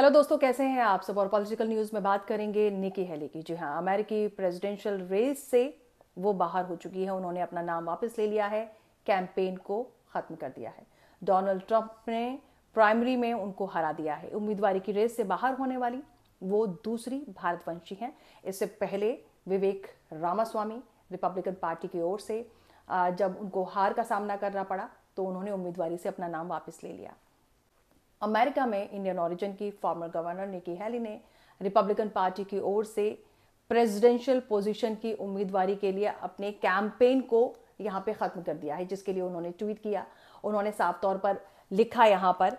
hello दोस्तों कैसे हैं आप सब और पॉलिटिकल न्यूज़ में बात करेंगे निकी हेली की जी हाँ अमेरिकी प्रेसिडेंशियल रेस से वो बाहर हो चुकी है उन्होंने अपना नाम वापस ले लिया है कैंपेन को ख़त्म कर दिया है डोनाल्ड ट्रंप ने प्राइमरी में उनको हरा दिया है उम्मीदवारी की रेस से बाहर होने वाली वो दूसरी भारतवंशी हैं इससे पहले विवेक रामास्वामी रिपब्लिकन पार्टी की ओर से जब उनको हार का सामना करना पड़ा तो उन्होंने उम्मीदवारी से अपना नाम वापस ले लिया अमेरिका में इंडियन ओरिजिन की फॉर्मर गवर्नर निकी हैली ने रिपब्लिकन पार्टी की ओर से प्रेसिडेंशियल पोजीशन की उम्मीदवारी के लिए अपने कैंपेन को यहां पे ख़त्म कर दिया है जिसके लिए उन्होंने ट्वीट किया उन्होंने साफ तौर पर लिखा यहां पर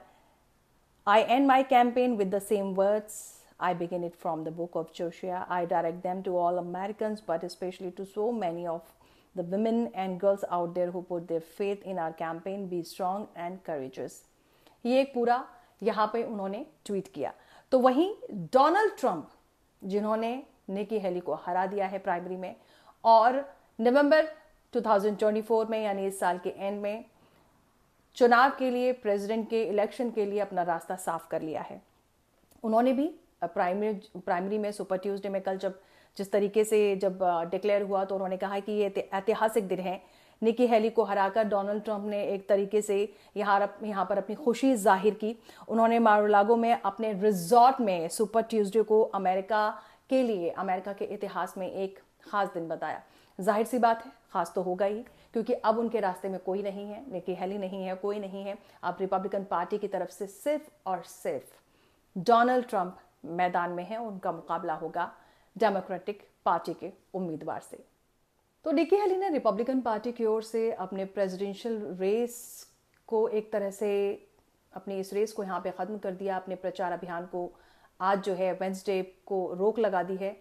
I end my campaign with the same words I begin it from the book of Joshua I direct them to all American but specially to so many of the women and girls out there who put their faith in our campaign be strong and courageous ये एक पूरा यहां पे उन्होंने tweet किया तो वहीं Donald Trump जिन्होंने निकी हेली को हरा दिया है प्राइमरी में और नवंबर 2024 में यानी इस साल के एंड में चुनाव के लिए प्रेसिडेंट के इलेक्शन के लिए अपना रास्ता साफ कर लिया है उन्होंने भी प्राइमरी प्राइमरी में सुपर ट्यूसडे में कल जब जिस तरीके से जब डिक्लेयर हुआ तो उन्होंने कहा कि ये ऐतिहासिक दिन है निकी हेली को हराकर डोनाल्ड ट्रंप ने एक तरीके से यहाँ यहाँ पर अपनी खुशी जाहिर की उन्होंने मारोलागो में अपने रिजॉर्ट में सुपर ट्यूजडे को अमेरिका के लिए अमेरिका के इतिहास में एक खास दिन बताया जाहिर सी बात है खास तो होगा ही क्योंकि अब उनके रास्ते में कोई नहीं है निकी हेली नहीं है कोई नहीं है अब रिपब्लिकन पार्टी की तरफ से सिर्फ और सिर्फ डोनाल्ड ट्रंप मैदान में है उनका मुकाबला होगा डेमोक्रेटिक पार्टी के उम्मीदवार से तो निकी हेली ने रिपब्लिकन पार्टी की ओर से अपने प्रेसिडेंशियल रेस को एक तरह से अपने इस रेस को यहाँ पे ख़त्म कर दिया अपने प्रचार अभियान को आज जो है वेंसडे को रोक लगा दी है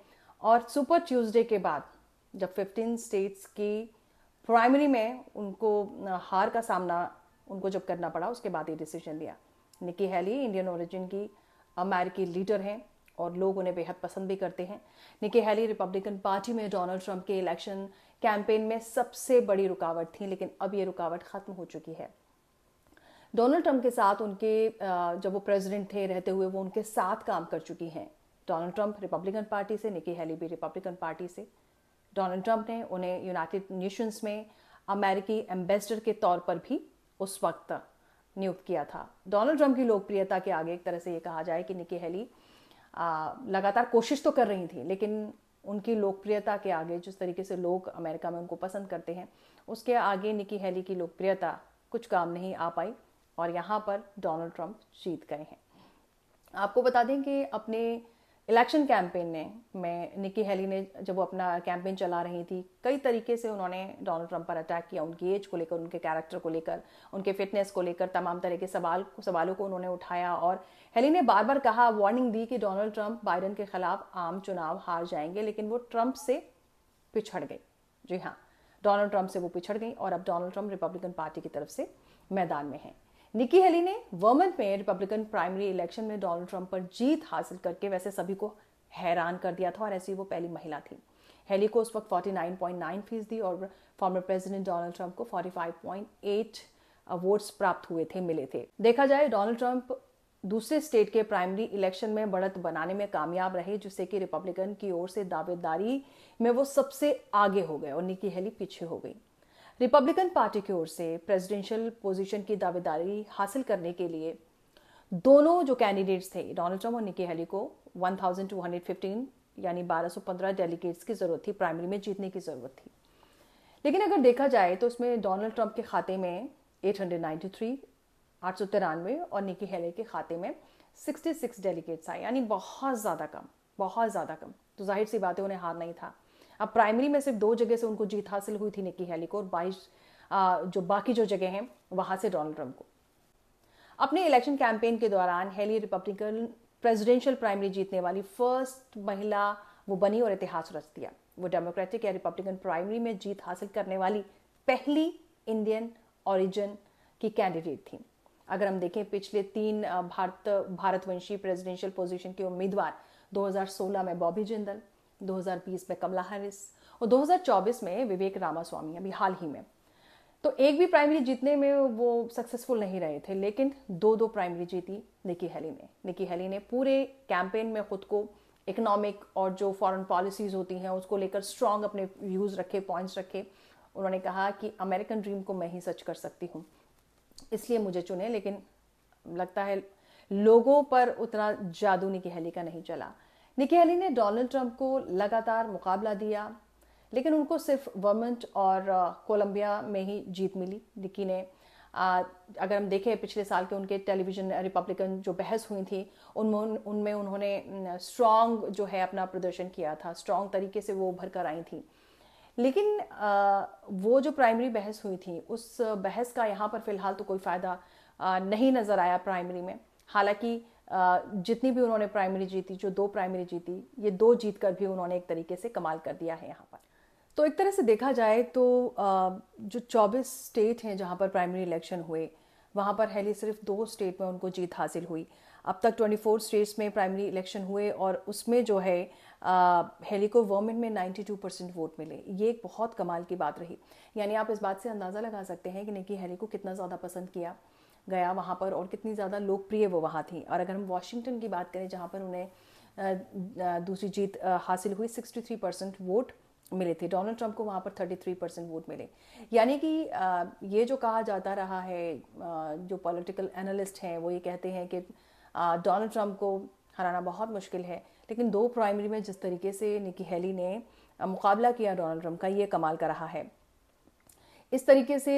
और सुपर ट्यूसडे के बाद जब 15 स्टेट्स की प्राइमरी में उनको हार का सामना उनको जब करना पड़ा उसके बाद ये डिसीजन लिया निकी हैली इंडियन ओरिजिन की अमेरिकी लीडर हैं और लोग उन्हें बेहद पसंद भी करते हैं निकी हैली रिपब्लिकन पार्टी में डोनाल्ड ट्रंप के इलेक्शन कैंपेन में सबसे बड़ी रुकावट थी लेकिन अब ये रुकावट ख़त्म हो चुकी है डोनाल्ड ट्रंप के साथ उनके जब वो प्रेसिडेंट थे रहते हुए वो उनके साथ काम कर चुकी हैं डोनाल्ड ट्रंप रिपब्लिकन पार्टी से निकी हैली भी रिपब्लिकन पार्टी से डोनाल्ड ट्रंप ने उन्हें यूनाइटेड नेशंस में अमेरिकी एम्बेसडर के तौर पर भी उस वक्त नियुक्त किया था डोनाल्ड ट्रंप की लोकप्रियता के आगे एक तरह से ये कहा जाए कि निकी हैली लगातार कोशिश तो कर रही थी लेकिन उनकी लोकप्रियता के आगे जिस तरीके से लोग अमेरिका में उनको पसंद करते हैं उसके आगे निकी हेली की लोकप्रियता कुछ काम नहीं आ पाई और यहाँ पर डोनाल्ड ट्रंप जीत गए हैं आपको बता दें कि अपने इलेक्शन कैंपेन ने मैं निकी हेली ने जब वो अपना कैंपेन चला रही थी कई तरीके से उन्होंने डोनाल्ड ट्रंप पर अटैक किया उनकी एज को लेकर उनके कैरेक्टर को लेकर उनके फिटनेस को लेकर तमाम तरह के सवाल सवालों को उन्होंने उठाया और हेली ने बार बार कहा वार्निंग दी कि डोनाल्ड ट्रंप बाइडन के खिलाफ आम चुनाव हार जाएंगे लेकिन वो ट्रंप से पिछड़ गई जी हाँ डोनाल्ड ट्रंप से वो पिछड़ गई और अब डोनाल्ड ट्रंप रिपब्लिकन पार्टी की तरफ से मैदान में हैं निकी हेली ने वर्मन में रिपब्लिकन प्राइमरी इलेक्शन में डोनाल्ड ट्रंप पर जीत हासिल करके वैसे सभी को हैरान कर दिया था और ऐसी वो पहली महिला थी हेली को उस वक्त 49.9 फीसदी और फॉर्मर प्रेसिडेंट डोनाल्ड ट्रंप को 45.8 वोट्स प्राप्त हुए थे मिले थे देखा जाए डोनाल्ड ट्रंप दूसरे स्टेट के प्राइमरी इलेक्शन में बढ़त बनाने में कामयाब रहे जिससे कि रिपब्लिकन की ओर से दावेदारी में वो सबसे आगे हो गए और निकी हेली पीछे हो गई रिपब्लिकन पार्टी की ओर से प्रेसिडेंशियल पोजीशन की दावेदारी हासिल करने के लिए दोनों जो कैंडिडेट्स थे डोनाल्ड ट्रम्प और निकी हेली को 1215 यानी 1215 डेलीगेट्स की ज़रूरत थी प्राइमरी में जीतने की ज़रूरत थी लेकिन अगर देखा जाए तो उसमें डोनाल्ड ट्रंप के खाते में 893 आठ सौ तिरानवे और निकी हेले के खाते में 66 डेलीगेट्स आए यानी बहुत ज़्यादा कम बहुत ज़्यादा कम तो जाहिर सी बात है उन्हें हार नहीं था अब प्राइमरी में सिर्फ दो जगह से उनको जीत हासिल हुई थी निकी हैली को और बाईस जो बाकी जो जगह हैं वहां से डोनाल्ड ट्रंप को अपने इलेक्शन कैंपेन के दौरान हैली रिपब्लिकन प्रेसिडेंशियल प्राइमरी जीतने वाली फर्स्ट महिला वो बनी और इतिहास रच दिया वो डेमोक्रेटिक या रिपब्लिकन प्राइमरी में जीत हासिल करने वाली पहली इंडियन ओरिजिन की कैंडिडेट थी अगर हम देखें पिछले तीन भारत भारतवंशी प्रेसिडेंशियल पोजीशन के उम्मीदवार 2016 में बॉबी जिंदल 2020 में कमला हैरिस और 2024 में विवेक रामास्वामी अभी हाल ही में तो एक भी प्राइमरी जीतने में वो सक्सेसफुल नहीं रहे थे लेकिन दो दो प्राइमरी जीती निकी हैली ने निकी हैली ने पूरे कैंपेन में खुद को इकोनॉमिक और जो फॉरेन पॉलिसीज़ होती हैं उसको लेकर स्ट्रॉन्ग अपने व्यूज़ रखे पॉइंट्स रखे उन्होंने कहा कि अमेरिकन ड्रीम को मैं ही सच कर सकती हूँ इसलिए मुझे चुने लेकिन लगता है लोगों पर उतना जादू निकी हेली का नहीं चला निकी हेली ने डोनाल्ड ट्रंप को लगातार मुकाबला दिया लेकिन उनको सिर्फ वर्मेंट और कोलंबिया में ही जीत मिली निकी ने आ, अगर हम देखें पिछले साल के उनके टेलीविजन रिपब्लिकन जो बहस हुई थी उनमें उनमें उन्होंने स्ट्रांग जो है अपना प्रदर्शन किया था स्ट्रांग तरीके से वो उभर कर आई थी लेकिन आ, वो जो प्राइमरी बहस हुई थी उस बहस का यहाँ पर फिलहाल तो कोई फ़ायदा नहीं नज़र आया प्राइमरी में हालांकि जितनी भी उन्होंने प्राइमरी जीती जो दो प्राइमरी जीती ये दो जीत कर भी उन्होंने एक तरीके से कमाल कर दिया है यहाँ पर तो एक तरह से देखा जाए तो जो 24 स्टेट हैं जहाँ पर प्राइमरी इलेक्शन हुए वहाँ पर हैली सिर्फ दो स्टेट में उनको जीत हासिल हुई अब तक 24 स्टेट्स में प्राइमरी इलेक्शन हुए और उसमें जो है हेली को वर्मेंट में 92 परसेंट वोट मिले ये एक बहुत कमाल की बात रही यानी आप इस बात से अंदाज़ा लगा सकते हैं कि निकी हेली को कितना ज़्यादा पसंद किया गया वहाँ पर और कितनी ज़्यादा लोकप्रिय वो वहाँ थी और अगर हम वाशिंगटन की बात करें जहाँ पर उन्हें दूसरी जीत हासिल हुई 63 परसेंट वोट मिले थे डोनाल्ड ट्रंप को वहाँ पर 33 परसेंट वोट मिले यानी कि ये जो कहा जाता रहा है जो पॉलिटिकल एनालिस्ट हैं वो ये कहते हैं कि डोनाल्ड ट्रंप को हराना बहुत मुश्किल है लेकिन दो प्राइमरी में जिस तरीके से निकी हेली ने मुकाबला किया डोनाल्ड ट्रंप का ये कमाल का रहा है इस तरीके से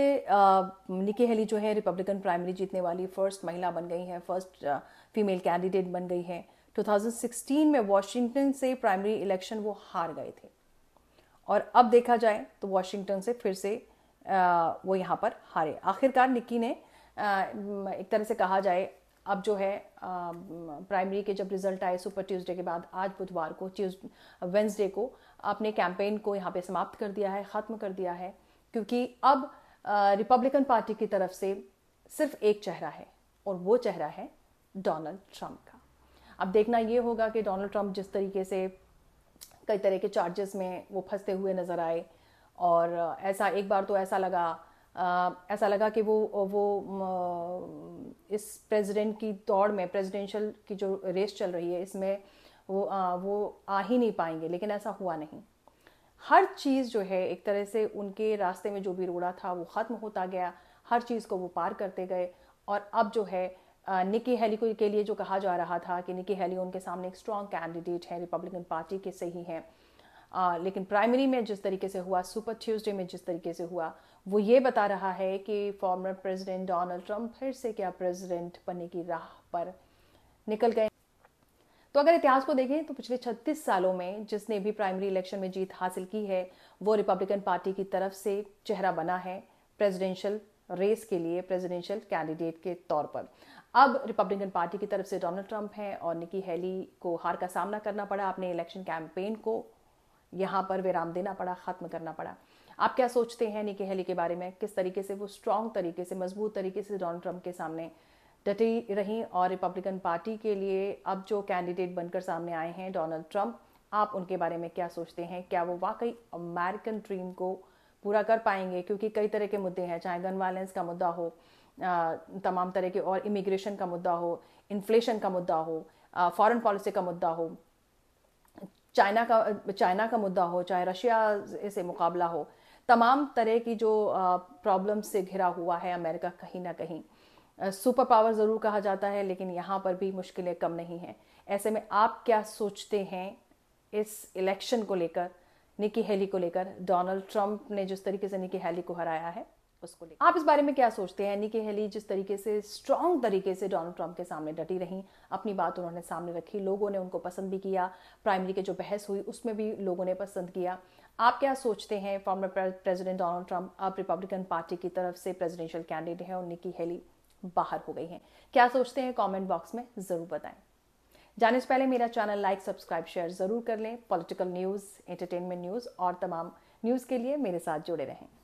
निकी हेली जो है रिपब्लिकन प्राइमरी जीतने वाली फर्स्ट महिला बन गई हैं फर्स्ट फीमेल कैंडिडेट बन गई हैं 2016 में वॉशिंगटन से प्राइमरी इलेक्शन वो हार गए थे और अब देखा जाए तो वॉशिंगटन से फिर से वो यहाँ पर हारे आखिरकार निक्की ने एक तरह से कहा जाए अब जो है प्राइमरी के जब रिजल्ट आए सुपर ट्यूसडे के बाद आज बुधवार को ट्यूज वेंसडे को अपने कैंपेन को यहाँ पे समाप्त कर दिया है ख़त्म कर दिया है क्योंकि अब रिपब्लिकन पार्टी की तरफ से सिर्फ एक चेहरा है और वो चेहरा है डोनाल्ड ट्रंप का अब देखना ये होगा कि डोनाल्ड ट्रंप जिस तरीके से कई तरह के चार्जेस में वो फंसते हुए नज़र आए और ऐसा एक बार तो ऐसा लगा ऐसा लगा कि वो वो इस प्रेसिडेंट की दौड़ में प्रेसिडेंशियल की जो रेस चल रही है इसमें वो वो आ ही नहीं पाएंगे लेकिन ऐसा हुआ नहीं हर चीज़ जो है एक तरह से उनके रास्ते में जो भी रोड़ा था वो ख़त्म होता गया हर चीज़ को वो पार करते गए और अब जो है निकी हैली को के लिए जो कहा जा रहा था कि निकी हेली उनके सामने एक स्ट्रॉन्ग कैंडिडेट हैं रिपब्लिकन पार्टी के सही हैं लेकिन प्राइमरी में जिस तरीके से हुआ सुपर ट्यूसडे में जिस तरीके से हुआ वो ये बता रहा है कि फॉर्मर प्रेसिडेंट डोनाल्ड ट्रंप फिर से क्या प्रेसिडेंट बनने की राह पर निकल गए तो अगर इतिहास को देखें तो पिछले 36 सालों में जिसने भी प्राइमरी इलेक्शन में जीत हासिल की है वो रिपब्लिकन पार्टी की तरफ से चेहरा बना है प्रेसिडेंशियल रेस के लिए प्रेसिडेंशियल कैंडिडेट के तौर पर अब रिपब्लिकन पार्टी की तरफ से डोनाल्ड ट्रंप हैं और निकी हैली को हार का सामना करना पड़ा अपने इलेक्शन कैंपेन को यहाँ पर विराम देना पड़ा ख़त्म करना पड़ा आप क्या सोचते हैं निकी हैली के बारे में किस तरीके से वो स्ट्रॉन्ग तरीके से मजबूत तरीके से डोनाल्ड ट्रंप के सामने डटी रहीं और रिपब्लिकन पार्टी के लिए अब जो कैंडिडेट बनकर सामने आए हैं डोनाल्ड ट्रंप आप उनके बारे में क्या सोचते हैं क्या वो वाकई अमेरिकन ड्रीम को पूरा कर पाएंगे क्योंकि कई तरह के मुद्दे हैं चाहे गन वायलेंस का मुद्दा हो तमाम तरह के और इमिग्रेशन का मुद्दा हो इन्फ्लेशन का मुद्दा हो फॉरेन पॉलिसी का मुद्दा हो चाइना का चाइना का मुद्दा हो चाहे रशिया से मुकाबला हो तमाम तरह की जो प्रॉब्लम से घिरा हुआ है अमेरिका कहीं ना कहीं सुपर पावर ज़रूर कहा जाता है लेकिन यहाँ पर भी मुश्किलें कम नहीं हैं ऐसे में आप क्या सोचते हैं इस इलेक्शन को लेकर निकी हेली को लेकर डोनाल्ड ट्रंप ने जिस तरीके से निकी हेली को हराया है उसको लेकर आप इस बारे में क्या सोचते हैं निकी हेली जिस तरीके से स्ट्रॉन्ग तरीके से डोनाल्ड ट्रंप के सामने डटी रही अपनी बात उन्होंने सामने रखी लोगों ने उनको पसंद भी किया प्राइमरी की जो बहस हुई उसमें भी लोगों ने पसंद किया आप क्या सोचते हैं फॉर्मर प्रेसिडेंट डोनाल्ड ट्रंप अब रिपब्लिकन पार्टी की तरफ से प्रेसिडेंशियल कैंडिडेट हैं और निकी हेली बाहर हो गई हैं क्या सोचते हैं कमेंट बॉक्स में ज़रूर बताएं जाने से पहले मेरा चैनल लाइक सब्सक्राइब शेयर ज़रूर कर लें पॉलिटिकल न्यूज़ एंटरटेनमेंट न्यूज़ और तमाम न्यूज़ के लिए मेरे साथ जुड़े रहें